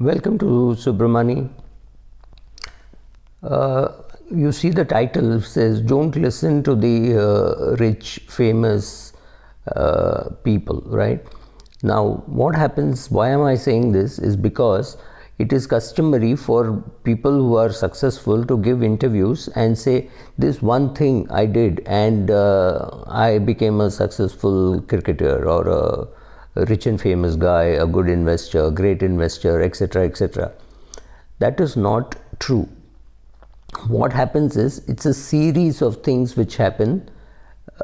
Welcome to Subramani. Uh, you see the title says, Don't listen to the uh, rich, famous uh, people, right? Now, what happens, why am I saying this, is because it is customary for people who are successful to give interviews and say, This one thing I did, and uh, I became a successful cricketer or a a rich and famous guy, a good investor, a great investor, etc., etc. That is not true. What happens is it's a series of things which happen,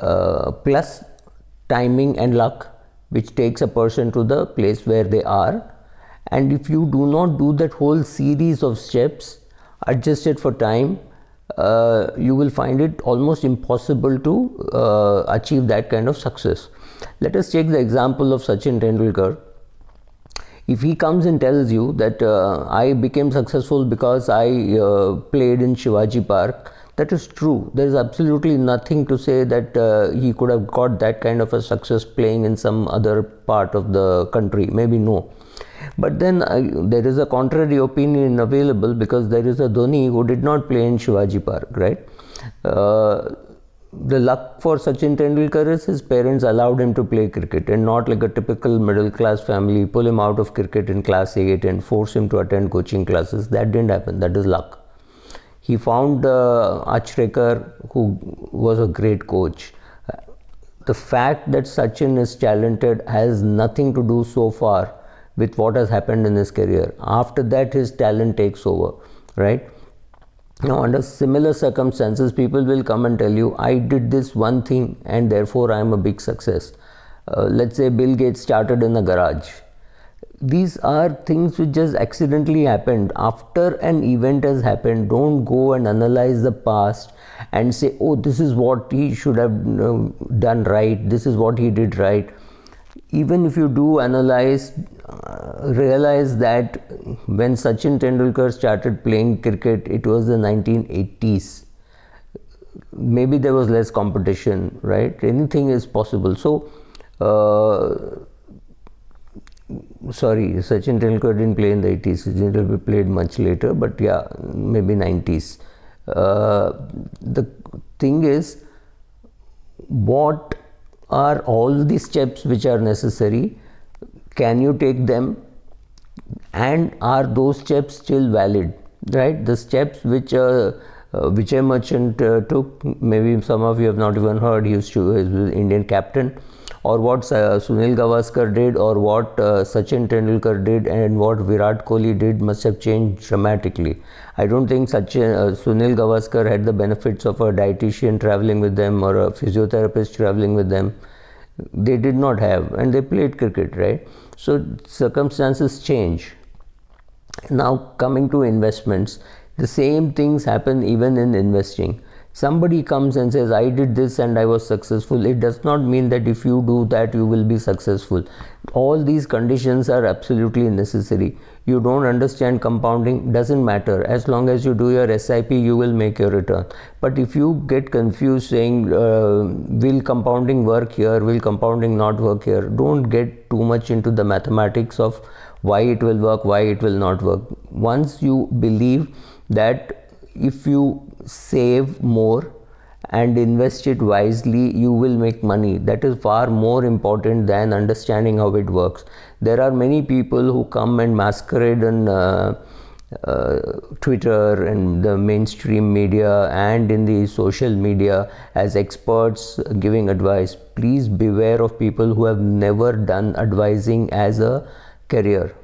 uh, plus timing and luck, which takes a person to the place where they are. And if you do not do that whole series of steps, adjusted for time, uh, you will find it almost impossible to uh, achieve that kind of success. Let us take the example of Sachin Tendulkar. If he comes and tells you that uh, I became successful because I uh, played in Shivaji Park, that is true. There is absolutely nothing to say that uh, he could have got that kind of a success playing in some other part of the country. Maybe no. But then uh, there is a contrary opinion available because there is a Dhoni who did not play in Shivaji Park, right? Uh, the luck for Sachin Tendulkar is his parents allowed him to play cricket and not like a typical middle class family pull him out of cricket in class 8 and force him to attend coaching classes. That didn't happen. That is luck. He found uh, Achrekar, who was a great coach. The fact that Sachin is talented has nothing to do so far with what has happened in his career. After that, his talent takes over, right? Now, under similar circumstances, people will come and tell you, I did this one thing and therefore I am a big success. Uh, let's say Bill Gates started in a garage. These are things which just accidentally happened after an event has happened. Don't go and analyze the past and say, oh, this is what he should have done right, this is what he did right. Even if you do analyze, uh, realize that when Sachin Tendulkar started playing cricket, it was the 1980s. Maybe there was less competition, right? Anything is possible. So, uh, sorry, Sachin Tendulkar didn't play in the 80s. He played much later, but yeah, maybe 90s. Uh, the thing is, what are all the steps which are necessary? Can you take them? and are those steps still valid right the steps which uh, uh, Vijay Merchant uh, took. Maybe some of you have not even heard. He to he was Indian captain, or what uh, Sunil Gavaskar did, or what uh, Sachin Tendulkar did, and what Virat Kohli did must have changed dramatically. I don't think Sachin, uh, Sunil Gavaskar had the benefits of a dietitian traveling with them or a physiotherapist traveling with them they did not have and they played cricket right so circumstances change now coming to investments the same things happen even in investing somebody comes and says i did this and i was successful it does not mean that if you do that you will be successful all these conditions are absolutely necessary you don't understand compounding doesn't matter as long as you do your sip you will make your return but if you get confused saying uh, will compounding work here will compounding not work here don't get too much into the mathematics of why it will work why it will not work once you believe that if you save more and invest it wisely, you will make money. That is far more important than understanding how it works. There are many people who come and masquerade on uh, uh, Twitter and the mainstream media and in the social media as experts giving advice. Please beware of people who have never done advising as a career.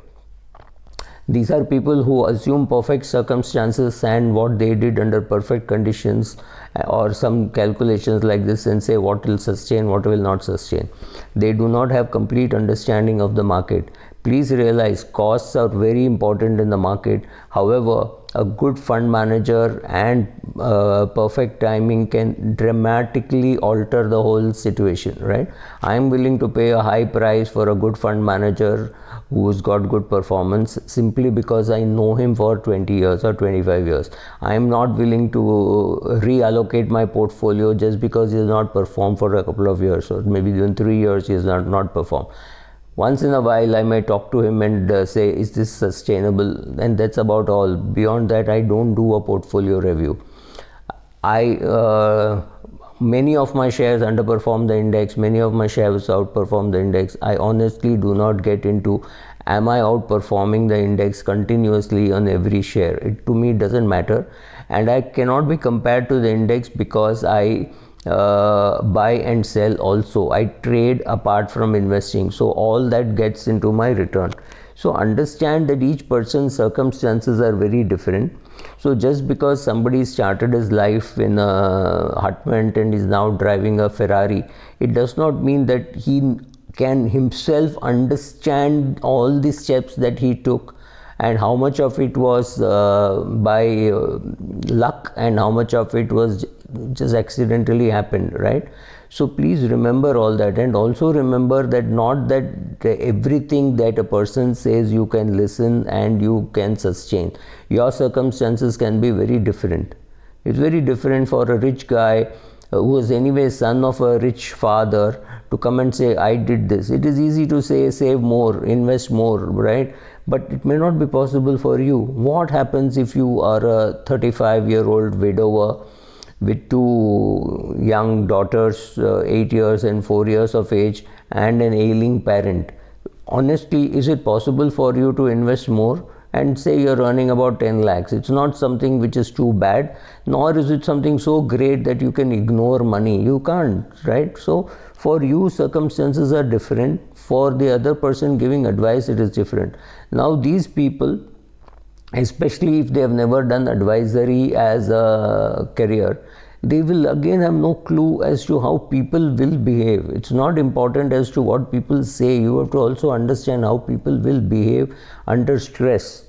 These are people who assume perfect circumstances and what they did under perfect conditions uh, or some calculations like this and say what will sustain, what will not sustain. They do not have complete understanding of the market. Please realize costs are very important in the market. However, a good fund manager and uh, perfect timing can dramatically alter the whole situation right i am willing to pay a high price for a good fund manager who's got good performance simply because i know him for 20 years or 25 years i am not willing to reallocate my portfolio just because he has not performed for a couple of years or maybe even 3 years he has not not performed once in a while i may talk to him and uh, say is this sustainable and that's about all beyond that i don't do a portfolio review i uh, many of my shares underperform the index many of my shares outperform the index i honestly do not get into am i outperforming the index continuously on every share it to me doesn't matter and i cannot be compared to the index because i uh, buy and sell also i trade apart from investing so all that gets into my return so understand that each person's circumstances are very different so just because somebody started his life in a hutment and is now driving a ferrari it does not mean that he can himself understand all the steps that he took and how much of it was uh, by uh, luck and how much of it was just accidentally happened right so please remember all that and also remember that not that everything that a person says you can listen and you can sustain your circumstances can be very different it's very different for a rich guy who was anyway son of a rich father to come and say i did this it is easy to say save more invest more right but it may not be possible for you what happens if you are a 35 year old widower with two young daughters uh, 8 years and 4 years of age and an ailing parent honestly is it possible for you to invest more and say you're earning about 10 lakhs. It's not something which is too bad, nor is it something so great that you can ignore money. You can't, right? So, for you, circumstances are different. For the other person giving advice, it is different. Now, these people, especially if they have never done advisory as a career, they will again have no clue as to how people will behave. It's not important as to what people say. You have to also understand how people will behave under stress,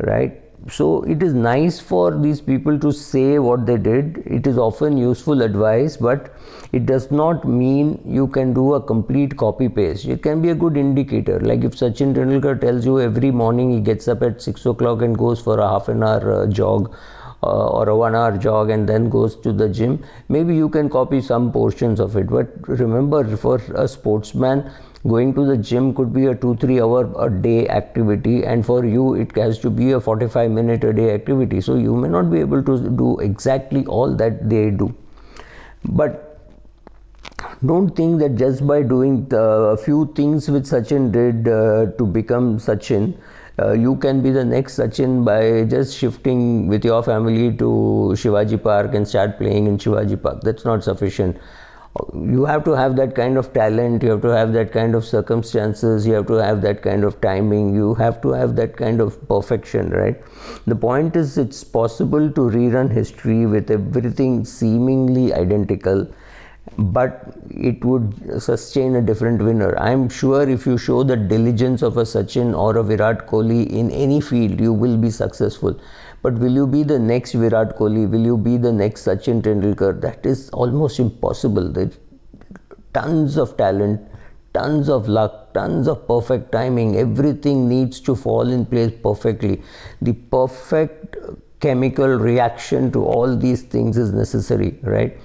right? So it is nice for these people to say what they did. It is often useful advice, but it does not mean you can do a complete copy paste. It can be a good indicator. Like if Sachin Tendulkar tells you every morning he gets up at 6 o'clock and goes for a half an hour uh, jog uh, or a one hour jog and then goes to the gym, maybe you can copy some portions of it. But remember, for a sportsman, going to the gym could be a 2 3 hour a day activity and for you it has to be a 45 minute a day activity so you may not be able to do exactly all that they do but don't think that just by doing uh, a few things which Sachin did uh, to become Sachin uh, you can be the next Sachin by just shifting with your family to Shivaji Park and start playing in Shivaji Park. That's not sufficient. You have to have that kind of talent, you have to have that kind of circumstances, you have to have that kind of timing, you have to have that kind of perfection, right? The point is, it's possible to rerun history with everything seemingly identical but it would sustain a different winner. I am sure if you show the diligence of a Sachin or a Virat Kohli in any field, you will be successful. But will you be the next Virat Kohli? Will you be the next Sachin Tendulkar? That is almost impossible. tons of talent, tons of luck, tons of perfect timing. Everything needs to fall in place perfectly. The perfect chemical reaction to all these things is necessary, right?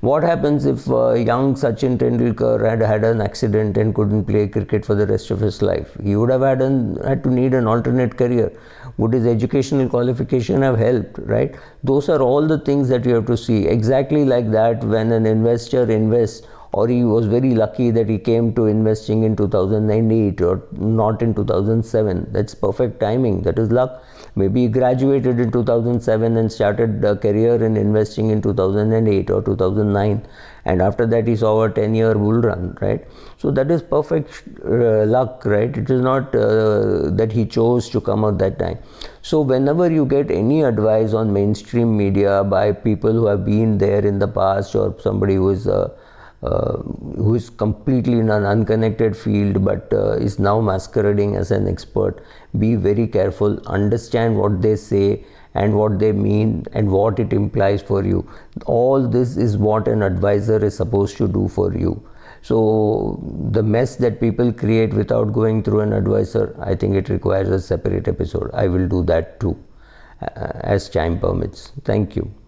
What happens if uh, young Sachin Tendulkar had had an accident and couldn't play cricket for the rest of his life? He would have had, an, had to need an alternate career. Would his educational qualification have helped, right? Those are all the things that you have to see. Exactly like that, when an investor invests or he was very lucky that he came to investing in 2008 or not in 2007 that's perfect timing that is luck maybe he graduated in 2007 and started a career in investing in 2008 or 2009 and after that he saw a 10 year bull run right so that is perfect uh, luck right it is not uh, that he chose to come at that time so whenever you get any advice on mainstream media by people who have been there in the past or somebody who is uh, uh, who is completely in an unconnected field but uh, is now masquerading as an expert. Be very careful, understand what they say and what they mean and what it implies for you. All this is what an advisor is supposed to do for you. So the mess that people create without going through an advisor, I think it requires a separate episode. I will do that too, uh, as time permits. Thank you.